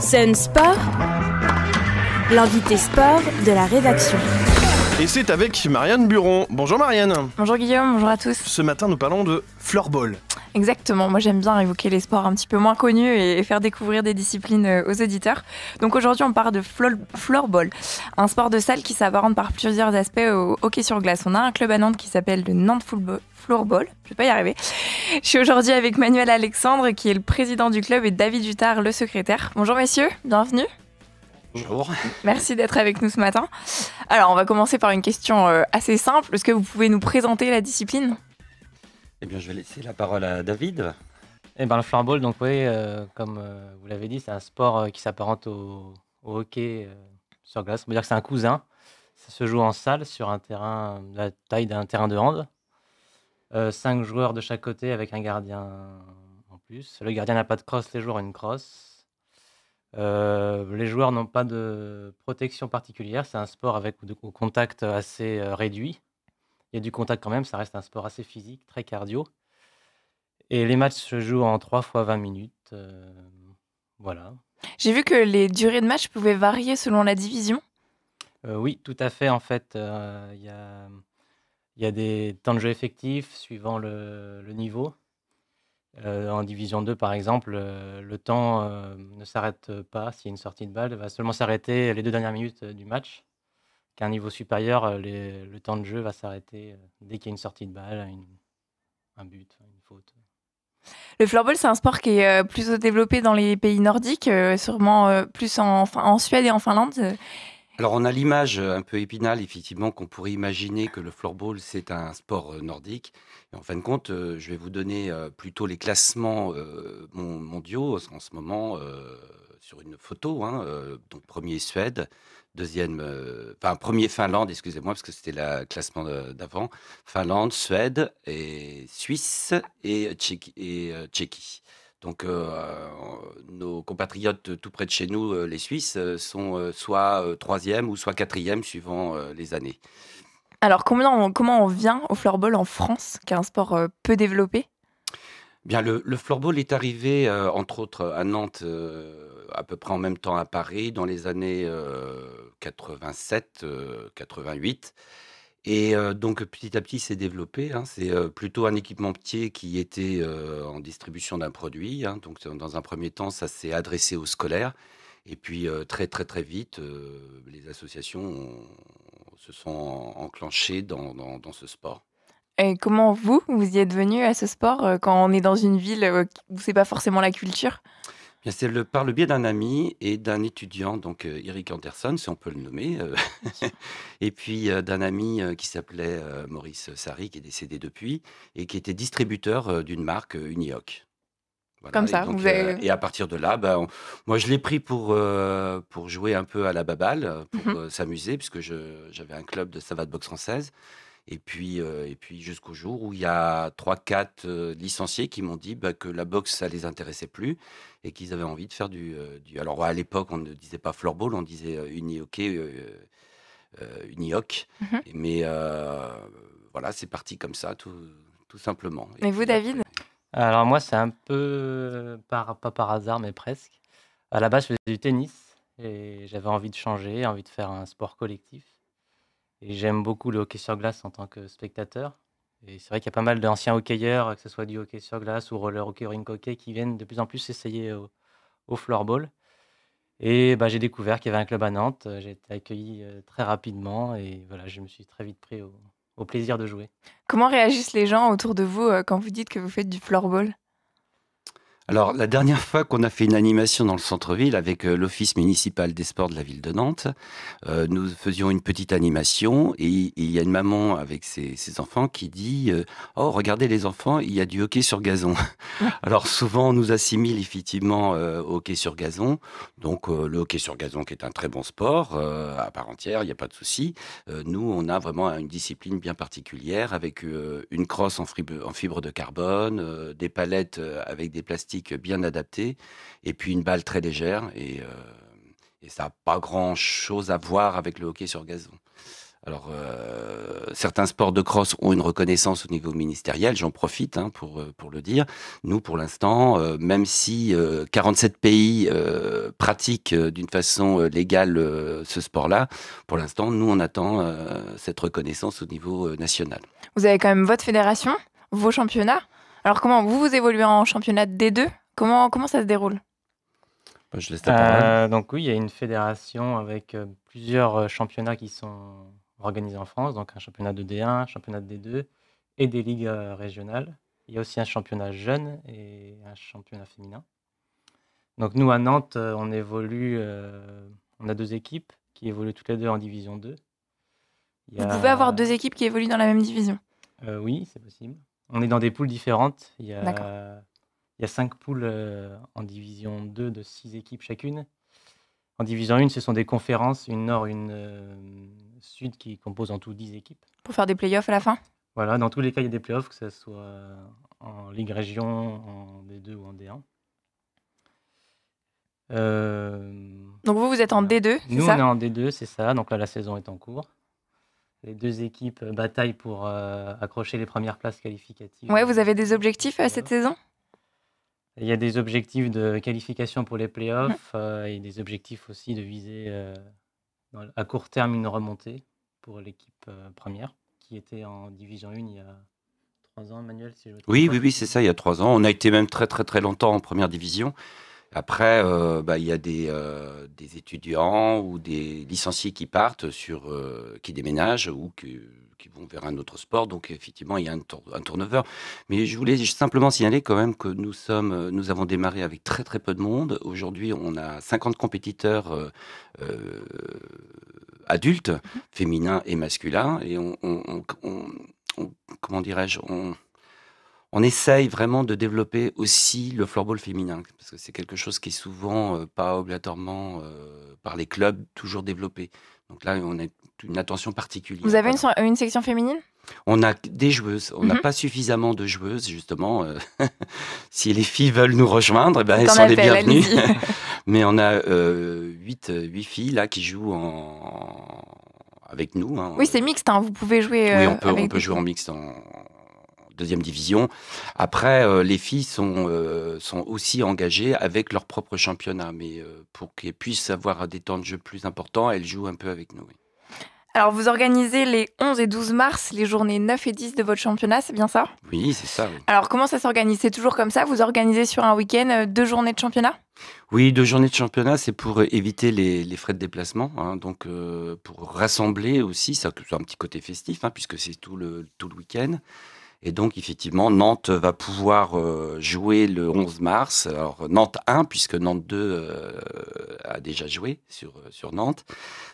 Sun Sport, l'invité sport de la rédaction. Et c'est avec Marianne Buron. Bonjour Marianne. Bonjour Guillaume, bonjour à tous. Ce matin, nous parlons de floorball. Exactement, moi j'aime bien évoquer les sports un petit peu moins connus et faire découvrir des disciplines euh, aux auditeurs. Donc aujourd'hui, on parle de floorball, un sport de salle qui s'apparente par plusieurs aspects au hockey sur glace. On a un club à Nantes qui s'appelle le Nantes floorball. Je vais pas y arriver. Je suis aujourd'hui avec Manuel Alexandre, qui est le président du club, et David Dutard, le secrétaire. Bonjour messieurs, bienvenue. Bonjour. Merci d'être avec nous ce matin. Alors, on va commencer par une question euh, assez simple. Est-ce que vous pouvez nous présenter la discipline Eh bien, je vais laisser la parole à David. Eh bien, le floorball, donc oui, euh, comme euh, vous l'avez dit, c'est un sport qui s'apparente au, hockey sur glace. On peut dire que c'est un cousin. Ça se joue en salle sur un terrain, la taille d'un terrain de hand. cinq joueurs de chaque côté avec un gardien en plus. Le gardien n'a pas de crosse, les joueurs ont une crosse. Euh, les joueurs n'ont pas de protection particulière. C'est un sport avec de, au contact assez euh, réduit. Il y a du contact quand même. Ça reste un sport assez physique, très cardio. Et les matchs se jouent en 3 fois 20 minutes. Euh, voilà. J'ai vu que les durées de match pouvaient varier selon la division. oui, tout à fait. En fait, il y, a, des temps de jeu effectifs suivant le niveau. Euh, en division 2, par exemple, euh, le temps euh, ne s'arrête pas s'il y a une sortie de balle, va seulement s'arrêter les deux dernières minutes du match. Qu'à un niveau supérieur, le temps de jeu va s'arrêter dès qu'il y a une sortie de balle, un but, une faute. Le floorball, c'est un sport qui est plus développé dans les pays nordiques, sûrement plus en, Suède et en Finlande. Alors on a l'image euh, un peu épinale, effectivement, qu'on pourrait imaginer que le floorball, c'est un sport euh, nordique. en fin de compte, euh, je vais vous donner plutôt les classements mondiaux en ce moment sur une photo. Hein, donc premier Suède, deuxième, enfin premier Finlande, excusez-moi, parce que c'était le classement d'avant. Finlande, Suède, et Suisse et, Et Tchéquie. Donc euh, euh, nos compatriotes tout près de chez nous, euh, les Suisses, sont soit troisième ou soit quatrième suivant les années. Alors comment on vient au floorball en France, qui est un sport peu développé eh Bien, le, floorball est arrivé, entre autres, à Nantes, à peu près en même temps à Paris, dans les années 87-88. Et donc petit à petit, c'est développé. Hein. C'est plutôt un équipementier qui était en distribution d'un produit. Hein. Donc dans un premier temps, ça s'est adressé aux scolaires. Et puis très très très vite, les associations se sont enclenchées dans, dans, dans, ce sport. Et comment vous, vous y êtes venu à ce sport quand on est dans une ville où c'est pas forcément la culture c'est le, par le biais d'un ami et d'un étudiant, donc euh, Eric Anderson, si on peut le nommer, euh, et puis euh, d'un ami qui s'appelait Maurice Sari, qui est décédé depuis, et qui était distributeur d'une marque Unioc. Comme ça, et, vous et à partir de là, ben, moi je l'ai pris pour, pour jouer un peu à la baballe, pour mhm. s'amuser, puisque j'avais un club de savate boxe française. Et puis, euh, et puis jusqu'au jour où il y a 3-4 euh, licenciés qui m'ont dit bah, que la boxe, ça les intéressait plus et qu'ils avaient envie de faire du. Euh, du... Alors à l'époque, on ne disait pas floorball, on disait uni-hockey, Mm Mais voilà, c'est parti comme ça, tout, simplement. Et mais vous, David Alors moi, c'est un peu, par, pas par hasard, mais presque. À la base, je faisais du tennis et j'avais envie de changer, envie de faire un sport collectif. Et j'aime beaucoup le hockey sur glace en tant que spectateur. Et c'est vrai qu'il y a pas mal d'anciens hockeyeurs, que ce soit du hockey sur glace ou roller hockey, ring hockey, qui viennent de plus en plus essayer au, floorball. Et bah, j'ai découvert qu'il y avait un club à Nantes. J'ai été accueilli euh, très rapidement et voilà, je me suis très vite pris au plaisir de jouer. Comment réagissent les gens autour de vous euh, quand vous dites que vous faites du floorball alors, la dernière fois qu'on a fait une animation dans le centre-ville avec euh, l'Office municipal des sports de la ville de Nantes, euh, nous faisions une petite animation et il y a une maman avec ses, enfants qui dit euh, Oh, regardez les enfants, il y a du hockey sur gazon. Alors, souvent, on nous assimile effectivement au hockey sur gazon. Donc, le hockey sur gazon qui est un très bon sport à part entière, il n'y a pas de souci. nous, on a vraiment une discipline bien particulière avec une crosse en, fibre de carbone, des palettes avec des plastiques bien adapté, et puis une balle très légère, et, euh, ça n'a pas grand-chose à voir avec le hockey sur gazon. Alors, euh, certains sports de cross ont une reconnaissance au niveau ministériel, j'en profite hein, pour, euh, pour le dire. Nous, pour l'instant, même si 47 pays pratiquent d'une façon légale ce sport-là, pour l'instant, nous, on attend cette reconnaissance au niveau national. Vous avez quand même votre fédération, vos championnats alors comment vous, vous évoluez en championnat D2 comment, comment ça se déroule bah, Je laisse euh, donc oui, il y a une fédération avec euh, plusieurs euh, championnats qui sont organisés en France, donc un championnat de D1, un championnat de D2 et des ligues régionales. Il y a aussi un championnat jeune et un championnat féminin. Donc nous à Nantes, on évolue, on a deux équipes qui évoluent toutes les deux en division 2. Vous pouvez avoir deux équipes qui évoluent dans la même division. oui, c'est possible. On est dans des poules différentes. Il y a, cinq poules euh, en division 2 de six équipes chacune. En division 1, ce sont des conférences, une nord, une euh, sud, qui composent en tout 10 équipes. Pour faire des playoffs à la fin Voilà, dans tous les cas, il y a des playoffs, que ce soit en Ligue Région, en D2 ou en D1. Euh, Donc vous, vous êtes en D2 Nous, on est en D2, c'est ça. Donc là, la saison est en cours les deux équipes euh, bataillent pour euh, accrocher les premières places qualificatives. Ouais, vous avez des objectifs euh, cette saison Il y a des objectifs de qualification pour les playoffs mm. et des objectifs aussi de viser à court terme une remontée pour l'équipe première qui était en Division 1 il y a trois ans, Manuel, Oui, oui, oui, c'est ça, il y a trois ans. On a été même très très très longtemps en première division. Après, euh, bah, il y a euh, des, étudiants ou des licenciés qui partent, sur, euh, qui déménagent ou qui, vont vers un autre sport. Donc, effectivement, il y a un, turnover. Mais je voulais simplement signaler quand même que nous, sommes, nous avons démarré avec très très peu de monde. Aujourd'hui, on a 50 compétiteurs adultes, mmh féminins et masculins. Et on, comment dirais-je, on essaye vraiment de développer aussi le floorball féminin, parce que c'est quelque chose qui est souvent euh, pas obligatoirement euh, par les clubs toujours développé. Donc là, on a une attention particulière. Vous avez une, section féminine on a des joueuses, on n'a mhm. pas suffisamment de joueuses justement. Euh, si les filles veulent nous rejoindre, eh ben, elles sont les bienvenues. Mais on a huit 8, filles là qui jouent avec nous. Hein. Oui, c'est mixte, hein. vous pouvez jouer. oui, on peut, on peut jouer en mixte en, deuxième division. Après, euh, les filles sont, euh, sont aussi engagées avec leur propre championnat, mais euh, pour qu'elles puissent avoir des temps de jeu plus importants, elles jouent un peu avec nous. Alors, vous organisez les 11 et 12 mars les journées 9 et 10 de votre championnat, c'est bien ça Oui, c'est ça. Alors, comment ça s'organise C'est toujours comme ça Vous organisez sur un week-end deux journées de championnat Oui, deux journées de championnat, c'est pour éviter les, frais de déplacement. Hein. donc, pour rassembler aussi, ça a un petit côté festif, hein, puisque c'est tout le, tout le week-end. Et donc, effectivement, Nantes va pouvoir euh, jouer le 11 mars. Alors, Nantes 1, puisque Nantes 2 euh, a déjà joué sur, euh, sur Nantes.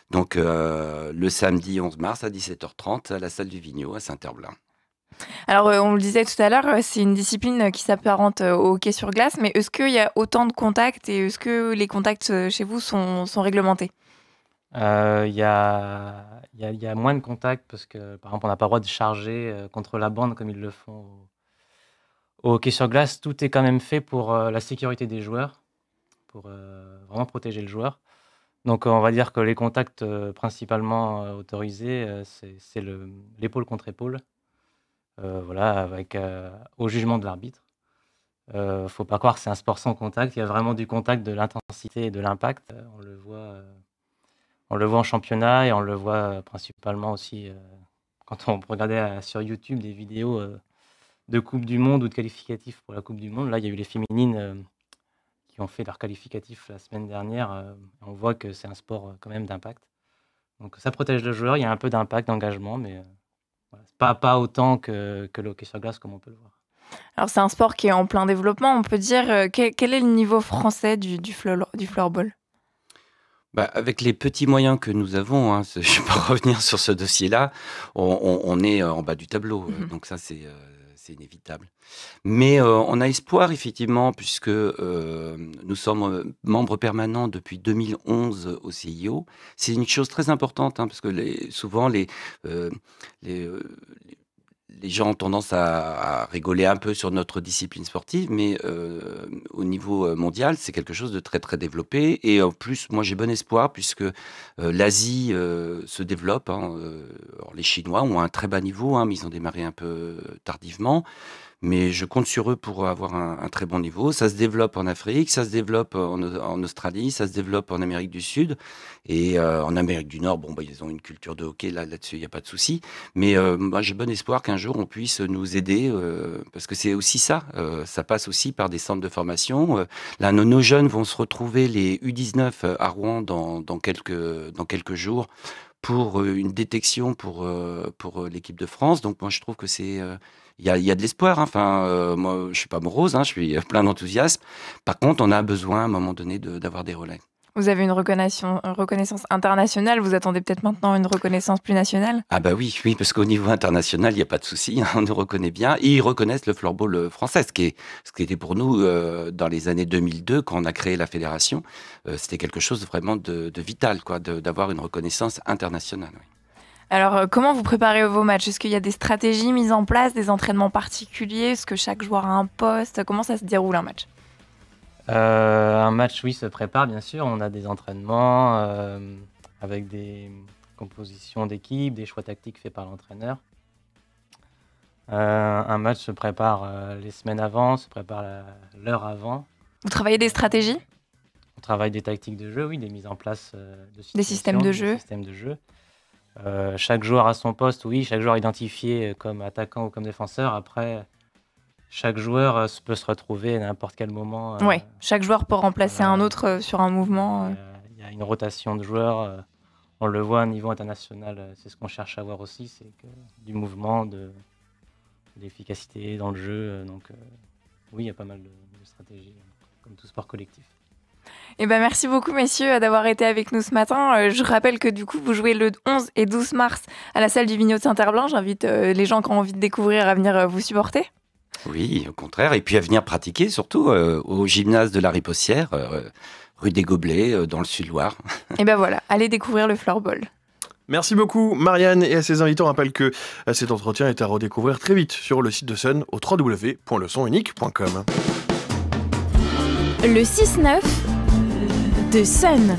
Donc, le samedi 11 mars à 17h30 à la salle du Vigno à Saint-Herblain. Alors, on le disait tout à l'heure, c'est une discipline qui s'apparente au hockey sur glace, mais est-ce qu'il y a autant de contacts et est-ce que les contacts chez vous sont réglementés euh, il y, a, moins de contacts parce que, par exemple, on n'a pas le droit de charger euh, contre la bande comme ils le font au, hockey sur glace. Tout est quand même fait pour euh, la sécurité des joueurs, pour vraiment protéger le joueur. Donc, on va dire que les contacts principalement autorisés, c'est l'épaule contre épaule. voilà, avec, au jugement de l'arbitre. ne faut pas croire que c'est un sport sans contact. Il y a vraiment du contact, de l'intensité et de l'impact. On le voit on le voit en championnat et on le voit euh, principalement aussi euh, quand on regardait euh, sur YouTube des vidéos de Coupe du Monde ou de qualificatifs pour la Coupe du Monde. Là, il y a eu les féminines qui ont fait leur qualificatif la semaine dernière. on voit que c'est un sport quand même d'impact. Donc ça protège le joueur, il y a un peu d'impact, d'engagement, mais pas, pas autant que, que le hockey sur glace comme on peut le voir. Alors c'est un sport qui est en plein développement. On peut dire quel, est le niveau français du, du floorball bah, avec les petits moyens que nous avons, hein, je ne vais pas revenir sur ce dossier-là, on, est euh, en bas du tableau, euh, mhm. donc ça c'est euh, inévitable. Mais on a espoir, effectivement, puisque nous sommes membres permanents depuis 2011 au CIO. C'est une chose très importante, hein, parce que les, souvent, les, les les gens ont tendance à, rigoler un peu sur notre discipline sportive, mais euh, au niveau euh, mondial, c'est quelque chose de très très développé. Et en plus, moi j'ai bon espoir puisque euh, l'Asie se développe. Hein, les Chinois ont un très bas niveau, hein, mais ils ont démarré un peu tardivement mais je compte sur eux pour avoir un, très bon niveau. Ça se développe en Afrique, ça se développe en, Australie, ça se développe en Amérique du Sud et euh, en Amérique du Nord. Bon, bah, ils ont une culture de hockey là, dessus il n'y a pas de souci. Mais euh, j'ai bon espoir qu'un jour on puisse nous aider euh, parce que c'est aussi ça. ça passe aussi par des centres de formation. là, nos, jeunes vont se retrouver les U19 à Rouen dans, quelques dans quelques jours pour euh, une détection pour, euh, pour euh, l'équipe de France. Donc moi je trouve que c'est il y a, y a, de l'espoir. Hein. Enfin, moi je suis pas morose, hein, je suis plein d'enthousiasme. Par contre, on a besoin à un moment donné d'avoir des relais. Vous avez une reconnaissance, reconnaissance internationale, vous attendez peut-être maintenant une reconnaissance plus nationale Ah bah oui, oui, parce qu'au niveau international, il n'y a pas de souci, hein, on nous reconnaît bien. Et ils reconnaissent le floorball euh, français, ce qui, est, ce qui était pour nous euh, dans les années 2002, quand on a créé la fédération, euh, c'était quelque chose vraiment de, vital, quoi, d'avoir une reconnaissance internationale. Oui. Alors, comment vous préparez vos matchs Est-ce qu'il y a des stratégies mises en place, des entraînements particuliers Est-ce que chaque joueur a un poste Comment ça se déroule un match euh, un match, oui, se prépare, bien sûr. On a des entraînements euh, avec des compositions d'équipe, des choix tactiques faits par l'entraîneur. Euh, un match se prépare les semaines avant, se prépare l'heure avant. Vous travaillez des stratégies On travaille des tactiques de jeu, oui, des mises en place de des systèmes de jeu. Des systèmes de jeu. chaque joueur a son poste, oui, chaque joueur identifié comme attaquant ou comme défenseur. Après, chaque joueur euh, peut se retrouver à n'importe quel moment. Euh, oui, chaque joueur peut remplacer un autre euh, sur un mouvement. Il y a une rotation de joueurs. on le voit à niveau international. c'est ce qu'on cherche à voir aussi, c'est du mouvement, de l'efficacité dans le jeu. donc oui, il y a pas mal de, de stratégies, comme tout sport collectif. Eh ben merci beaucoup, messieurs, d'avoir été avec nous ce matin. Je rappelle que du coup, vous jouez le 11 et 12 mars à la salle du Vigno de Saint-Herblain. J'invite les gens qui ont envie de découvrir à venir vous supporter. Oui, au contraire. Et puis à venir pratiquer, surtout euh, au gymnase de la Ripossière, euh, rue des Gobelets, euh, dans le Sud-Loire. Et eh ben voilà, allez découvrir le floorball. Merci beaucoup Marianne et à ses invités. On rappelle que cet entretien est à redécouvrir très vite sur le site de Sun au www.leçonunique.com. Le 6-9 de Sun.